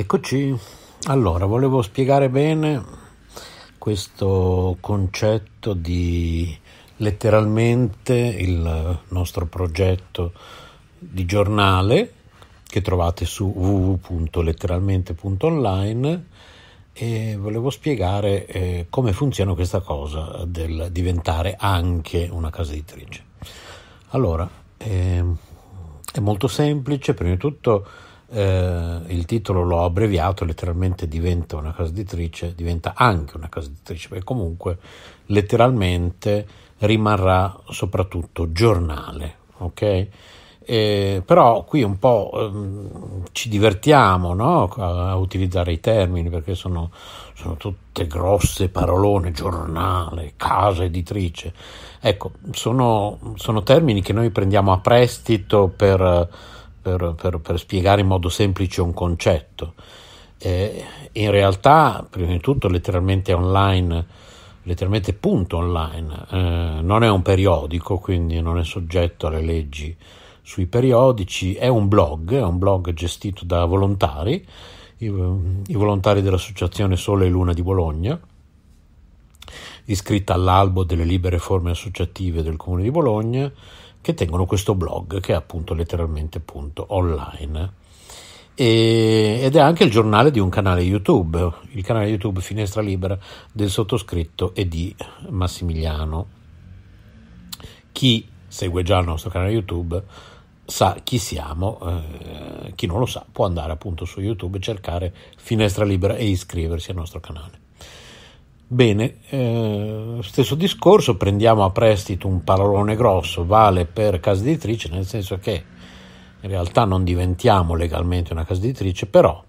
Eccoci, allora volevo spiegare bene questo concetto di letteralmente il nostro progetto di giornale che trovate su www.letteralmente.online e volevo spiegare eh, come funziona questa cosa del diventare anche una casa editrice. Allora, eh, è molto semplice, prima di tutto eh, il titolo l'ho abbreviato, letteralmente diventa una casa editrice, diventa anche una casa editrice, perché comunque letteralmente rimarrà soprattutto giornale, ok? Eh, però qui un po' ehm, ci divertiamo no? a, a, utilizzare i termini perché sono, sono, tutte grosse parolone, giornale, casa editrice. Ecco, sono, sono termini che noi prendiamo a prestito per per, per, per spiegare in modo semplice un concetto. Eh, in realtà, prima di tutto, letteralmente online, letteralmente punto online, eh, non è un periodico, quindi non è soggetto alle leggi sui periodici, è un blog, è un blog gestito da volontari, i, i volontari dell'associazione Sole e Luna di Bologna, iscritta all'albo delle libere forme associative del Comune di Bologna che tengono questo blog che è appunto letteralmente punto online e, ed è anche il giornale di un canale YouTube, il canale YouTube Finestra Libera del sottoscritto e di Massimiliano. Chi segue già il nostro canale YouTube sa chi siamo, eh, chi non lo sa può andare appunto su YouTube, cercare Finestra Libera e iscriversi al nostro canale. Bene, eh, stesso discorso, prendiamo a prestito un parolone grosso, vale per casa editrice, nel senso che in realtà non diventiamo legalmente una casa editrice, però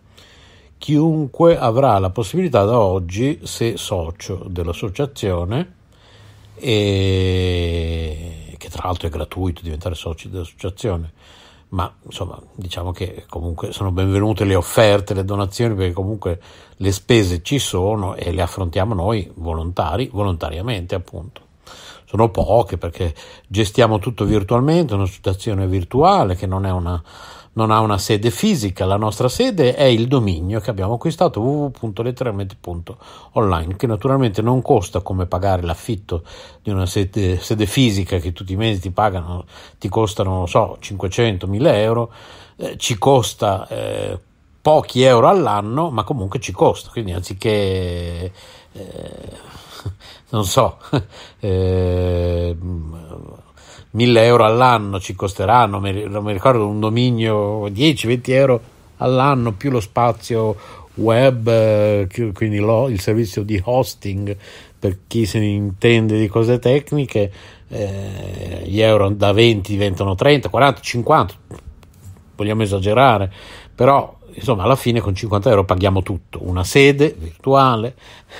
chiunque avrà la possibilità da oggi, se socio dell'associazione, e che tra l'altro è gratuito diventare soci dell'associazione, ma insomma diciamo che comunque sono benvenute le offerte, le donazioni, perché comunque le spese ci sono e le affrontiamo noi volontari, volontariamente appunto sono poche perché gestiamo tutto virtualmente, una situazione virtuale che non, una, non, ha una sede fisica, la nostra sede è il dominio che abbiamo acquistato www.letteralmente.online che naturalmente non costa come pagare l'affitto di una sede, sede fisica che tutti i mesi ti pagano, ti costano, non so, 500-1000 euro, eh, ci costa eh, pochi euro all'anno ma comunque ci costa, quindi anziché non so, eh, 1000 euro all'anno ci costeranno, non mi ricordo, un dominio 10-20 euro all'anno più lo spazio web, eh, quindi lo, il servizio di hosting per chi se ne intende di cose tecniche, eh, gli euro da 20 diventano 30, 40, 50, vogliamo esagerare, però insomma alla fine con 50 euro paghiamo tutto, una sede virtuale,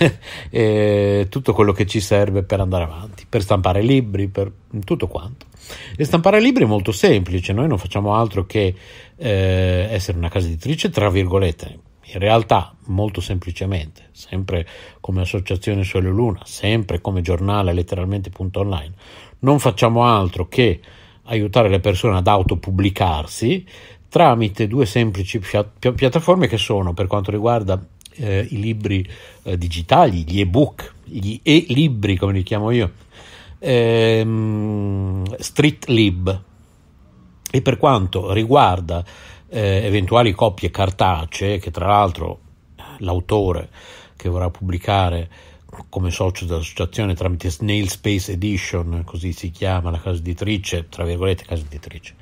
eh, tutto quello che ci serve per andare avanti, per stampare libri, per tutto quanto. E stampare libri è molto semplice, noi non facciamo altro che eh, essere una casa editrice, tra virgolette, in realtà molto semplicemente, sempre come associazione Sole Luna, sempre come giornale letteralmente.online, non facciamo altro che aiutare le persone ad autopubblicarsi tramite due semplici pi- piattaforme che sono per quanto riguarda eh, i libri eh, digitali, gli ebook, gli e-libri come li chiamo io, ehm, StreetLib e per quanto riguarda eh, eventuali coppie cartacee che tra l'altro l'autore che vorrà pubblicare come socio dell'associazione tramite Snail Space Edition, così si chiama la casa editrice, tra virgolette casa editrice,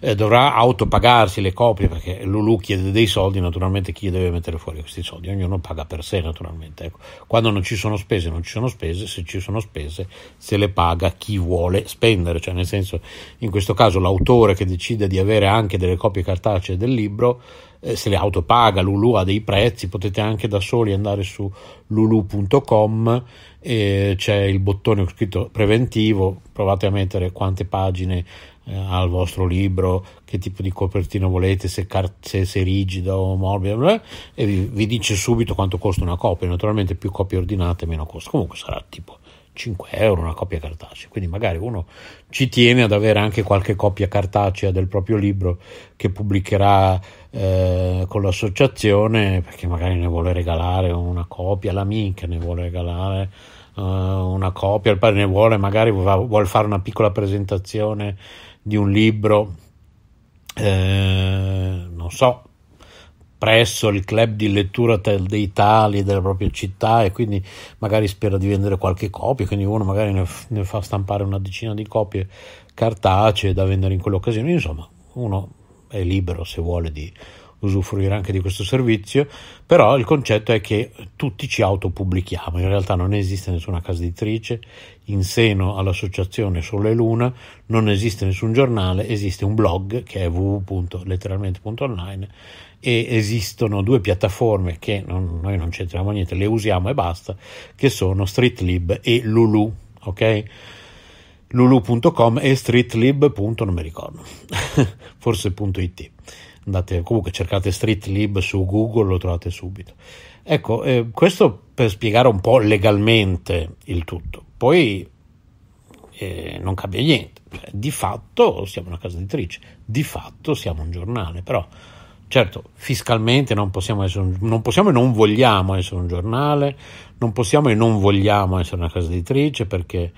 eh, dovrà autopagarsi le copie perché Lulu chiede dei soldi, naturalmente chi deve mettere fuori questi soldi? Ognuno paga per sé naturalmente. Ecco. Quando non ci sono spese, non ci sono spese, se ci sono spese se le paga chi vuole spendere, cioè nel senso in questo caso l'autore che decide di avere anche delle copie cartacee del libro eh, se le auto paga, Lulu ha dei prezzi, potete anche da soli andare su lulu.com, eh, c'è il bottone scritto preventivo, provate a mettere quante pagine eh, ha il vostro libro, che tipo di copertina volete, se, car- se, se rigida o morbida, bla bla, e vi, vi dice subito quanto costa una copia, naturalmente più copie ordinate meno costa, comunque sarà tipo 5 euro una copia cartacea, quindi magari uno ci tiene ad avere anche qualche copia cartacea del proprio libro che pubblicherà eh, con l'associazione perché magari ne vuole regalare una copia all'amica, ne vuole regalare eh, una copia, il padre ne vuole, magari vuole fare una piccola presentazione di un libro, eh, non so, presso il club di lettura dei tali della propria città e quindi magari spera di vendere qualche copia, quindi uno magari ne, ne fa stampare una decina di copie cartacee da vendere in quell'occasione, insomma uno è libero se vuole di usufruire anche di questo servizio, però il concetto è che tutti ci autopubblichiamo, in realtà non esiste nessuna casa editrice, in seno all'associazione Sole e Luna non esiste nessun giornale, esiste un blog che è www.letteralmente.online e esistono due piattaforme che non, noi non c'entriamo niente, le usiamo e basta, che sono StreetLib e Lulu, ok? lulu.com e streetlib. mi ricordo, forse.it andate comunque cercate Street Lib su Google lo trovate subito ecco eh, questo per spiegare un po' legalmente il tutto poi eh, non cambia niente cioè, di fatto siamo una casa editrice di fatto siamo un giornale però certo fiscalmente non possiamo, un, non possiamo e non vogliamo essere un giornale non possiamo e non vogliamo essere una casa editrice perché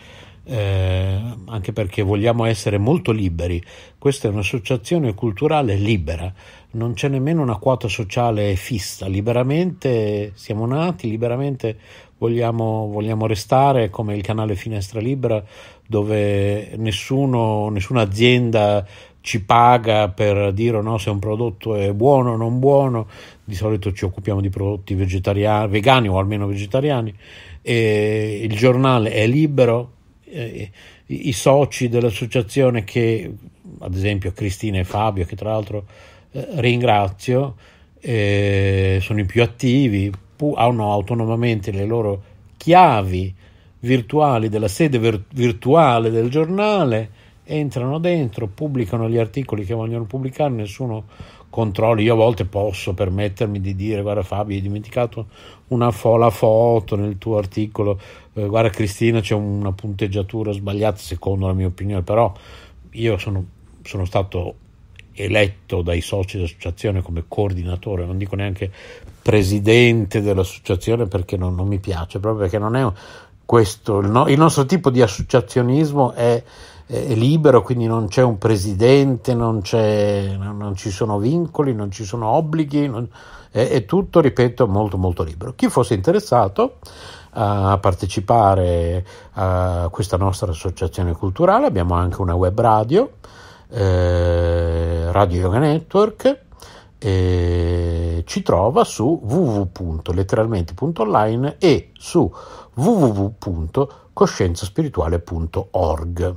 eh, anche perché vogliamo essere molto liberi. Questa è un'associazione culturale libera, non c'è nemmeno una quota sociale fissa, liberamente siamo nati, liberamente vogliamo, vogliamo restare come il canale Finestra Libera dove nessuno, nessuna azienda ci paga per dire no se un prodotto è buono o non buono, di solito ci occupiamo di prodotti vegetariani, vegani o almeno vegetariani, e il giornale è libero, eh, i soci dell'associazione che, ad esempio Cristina e Fabio, che tra l'altro eh, ringrazio, eh, sono i più attivi, pu- hanno autonomamente le loro chiavi virtuali della sede vir- virtuale del giornale, entrano dentro, pubblicano gli articoli che vogliono pubblicare, nessuno controlli. Io a volte posso permettermi di dire guarda Fabio hai dimenticato una fo- la foto nel tuo articolo, eh, guarda Cristina c'è una punteggiatura sbagliata secondo la mia opinione, però io sono, sono stato eletto dai soci dell'associazione come coordinatore, non dico neanche presidente dell'associazione perché non, non mi piace, proprio perché non è questo, il, no, il nostro tipo di associazionismo è è libero, quindi non c'è un presidente, non, non, ci sono vincoli, non ci sono obblighi, non, è, è, tutto, ripeto, molto molto libero. Chi fosse interessato a partecipare a questa nostra associazione culturale, abbiamo anche una web radio, eh, Radio Yoga Network, e ci trova su www.letteralmente.online e su www.coscienzaspirituale.org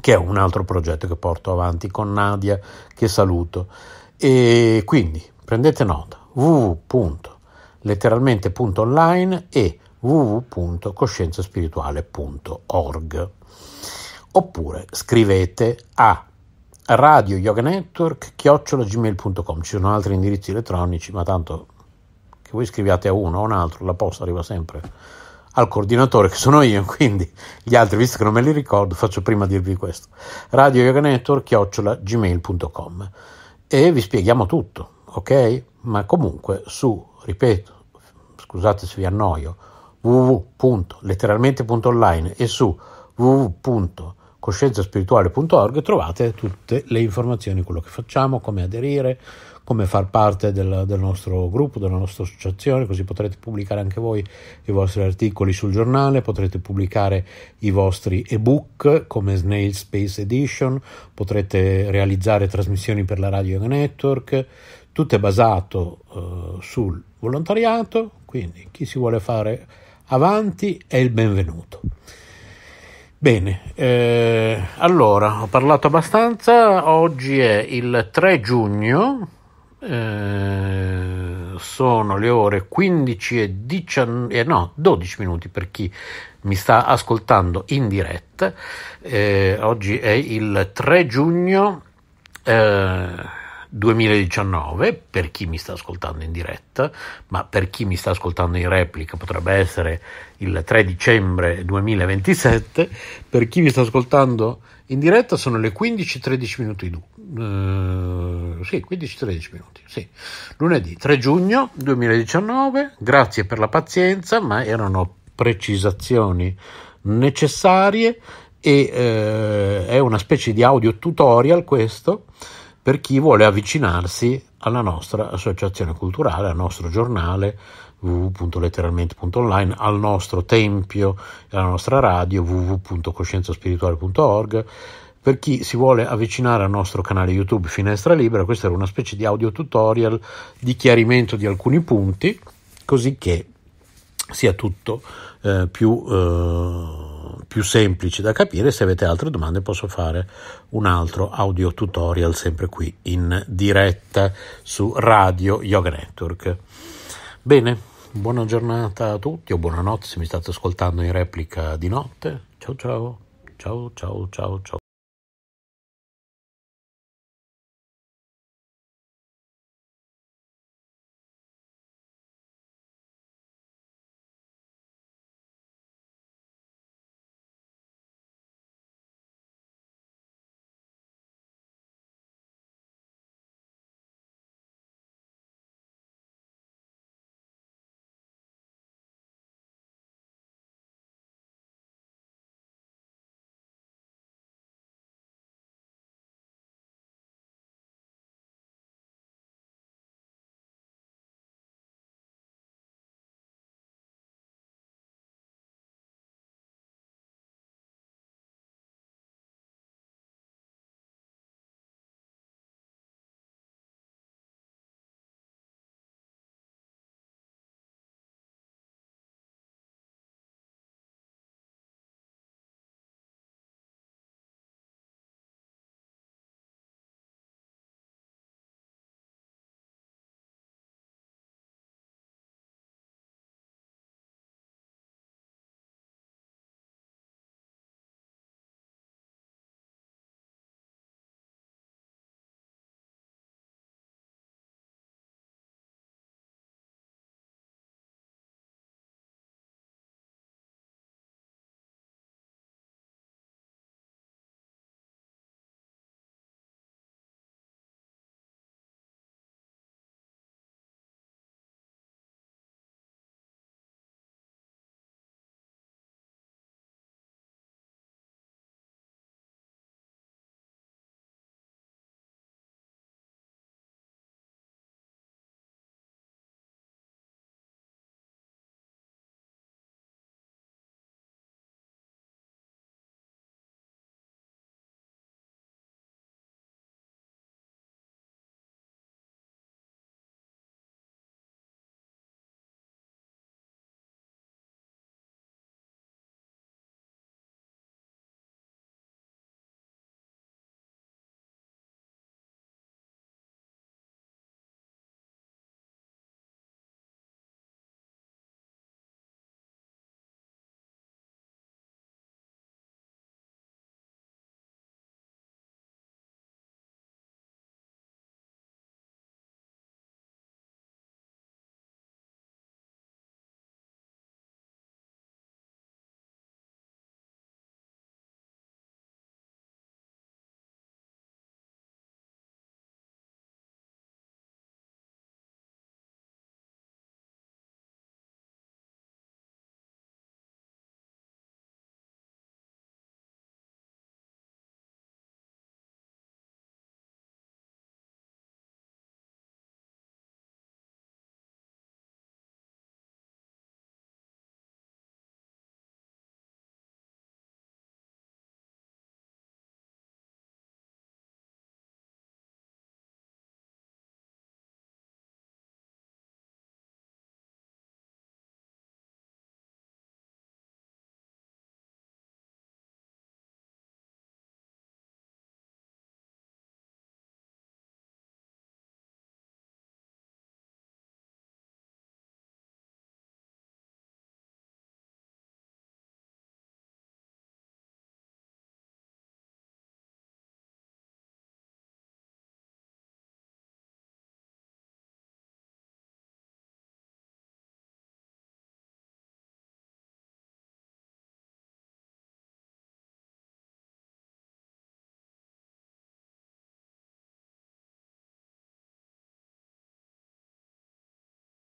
che è un altro progetto che porto avanti con Nadia, che saluto. E quindi prendete nota www.letteralmente.online e www.coscienzaspirituale.org oppure scrivete a radio yoga network chiocciolagmail.com ci sono altri indirizzi elettronici ma tanto che voi scriviate a uno o un altro la posta arriva sempre al coordinatore che sono io, quindi gli altri, visto che non me li ricordo, faccio prima a dirvi questo. Radio Yoga Network, chiocciola gmail.com e vi spieghiamo tutto, ok? Ma comunque su, ripeto, scusate se vi annoio, www.letteralmente.online e su www.coscienzaspirituale.org trovate tutte le informazioni, quello che facciamo, come aderire, come far parte del, del nostro gruppo, della nostra associazione, così potrete pubblicare anche voi i vostri articoli sul giornale, potrete pubblicare i vostri ebook come Snail Space Edition, potrete realizzare trasmissioni per la Radio Network, tutto è basato eh, sul volontariato, quindi chi si vuole fare avanti è il benvenuto. Bene, eh, allora ho parlato abbastanza, oggi è il 3 giugno eh, sono le ore 15 e 19, eh, no, 12 minuti per chi mi sta ascoltando in diretta. Eh, oggi è il 3 giugno 2019 eh, per chi mi sta ascoltando in diretta, ma per chi mi sta ascoltando in replica potrebbe essere il 3 dicembre 2027, per chi mi sta ascoltando in diretta sono le 15 e 13 minuti sì, 15-13 minuti, sì. Lunedì 3 giugno 2019, grazie per la pazienza, ma erano precisazioni necessarie e eh, è una specie di audio tutorial questo per chi vuole avvicinarsi alla nostra associazione culturale, al nostro giornale www.letteralmente.online, al nostro tempio e alla nostra radio www.coscienzaspirituale.org per chi si vuole avvicinare al nostro canale YouTube Finestra Libera, questo era una specie di audio tutorial di chiarimento di alcuni punti, così che sia tutto eh, più, eh, più, semplice da capire. Se avete altre domande posso fare un altro audio tutorial sempre qui in diretta su Radio Yoga Network. Bene, buona giornata a tutti o buonanotte se mi state ascoltando in replica di notte. Ciao ciao, ciao ciao ciao ciao.